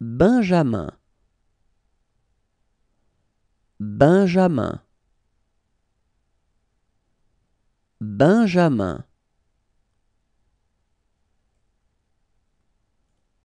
Benjamin Benjamin Benjamin